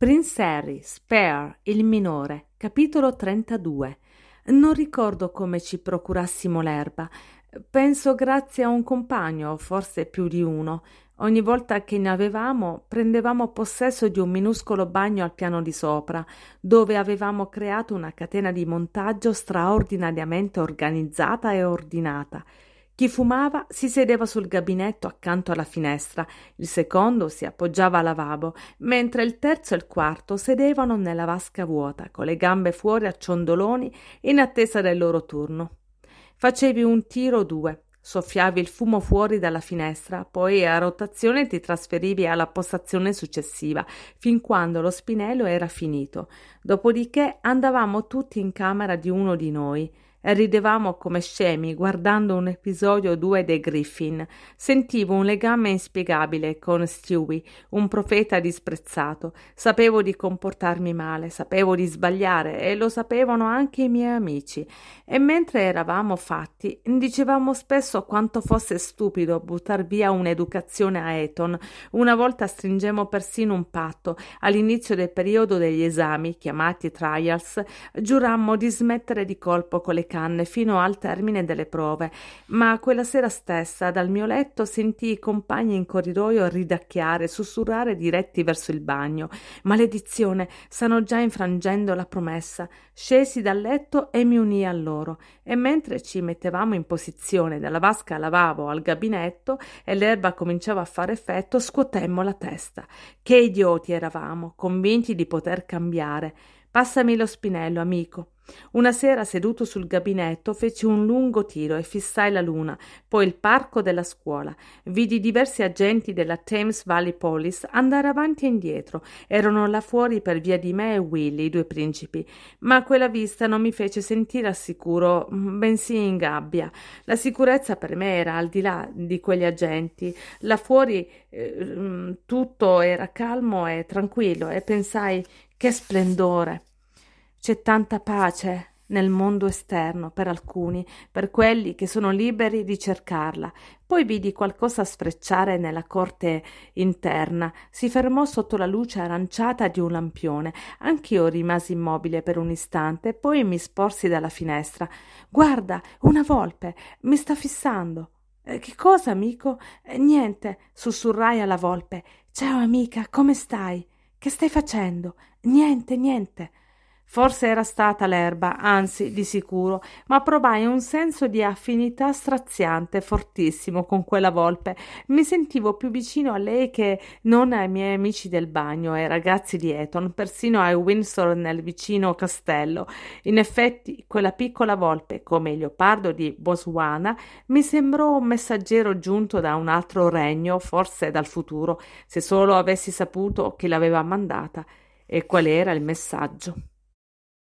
Prince Harry, Spare, il minore, capitolo 32. Non ricordo come ci procurassimo l'erba. Penso grazie a un compagno, forse più di uno. Ogni volta che ne avevamo, prendevamo possesso di un minuscolo bagno al piano di sopra, dove avevamo creato una catena di montaggio straordinariamente organizzata e ordinata chi fumava si sedeva sul gabinetto accanto alla finestra, il secondo si appoggiava al lavabo, mentre il terzo e il quarto sedevano nella vasca vuota, con le gambe fuori a ciondoloni in attesa del loro turno. Facevi un tiro o due, soffiavi il fumo fuori dalla finestra, poi a rotazione ti trasferivi alla postazione successiva, fin quando lo spinello era finito. Dopodiché andavamo tutti in camera di uno di noi. Ridevamo come scemi guardando un episodio 2 dei Griffin. Sentivo un legame inspiegabile con Stewie, un profeta disprezzato. Sapevo di comportarmi male, sapevo di sbagliare e lo sapevano anche i miei amici. E mentre eravamo fatti, dicevamo spesso quanto fosse stupido buttar via un'educazione a Eton. Una volta stringemmo persino un patto. All'inizio del periodo degli esami, chiamati trials, giurammo di smettere di colpo con le canne fino al termine delle prove, ma quella sera stessa dal mio letto sentii i compagni in corridoio ridacchiare, sussurrare diretti verso il bagno. Maledizione, stanno già infrangendo la promessa. Scesi dal letto e mi unii a loro e mentre ci mettevamo in posizione dalla vasca lavavo al gabinetto e l'erba cominciava a fare effetto, scuotemmo la testa. Che idioti eravamo, convinti di poter cambiare. Passami lo spinello, amico. Una sera seduto sul gabinetto feci un lungo tiro e fissai la luna, poi il parco della scuola. Vidi diversi agenti della Thames Valley Police andare avanti e indietro. Erano là fuori per via di me e Willy, i due principi, ma quella vista non mi fece sentire al sicuro, bensì in gabbia. La sicurezza per me era al di là di quegli agenti. Là fuori eh, mm, tutto era calmo e tranquillo e pensai che splendore. C'è tanta pace nel mondo esterno per alcuni, per quelli che sono liberi di cercarla. Poi vidi qualcosa sfrecciare nella corte interna. Si fermò sotto la luce aranciata di un lampione. Anch'io rimasi immobile per un istante, poi mi sporsi dalla finestra. Guarda, una volpe, mi sta fissando. Eh, che cosa, amico? Eh, niente, sussurrai alla volpe. Ciao, amica, come stai? Che stai facendo? Niente, niente. Forse era stata l'erba, anzi di sicuro, ma provai un senso di affinità straziante, fortissimo, con quella volpe. Mi sentivo più vicino a lei che non ai miei amici del bagno, ai ragazzi di Eton, persino ai Windsor nel vicino castello. In effetti, quella piccola volpe, come il leopardo di Botswana, mi sembrò un messaggero giunto da un altro regno, forse dal futuro, se solo avessi saputo chi l'aveva mandata e qual era il messaggio.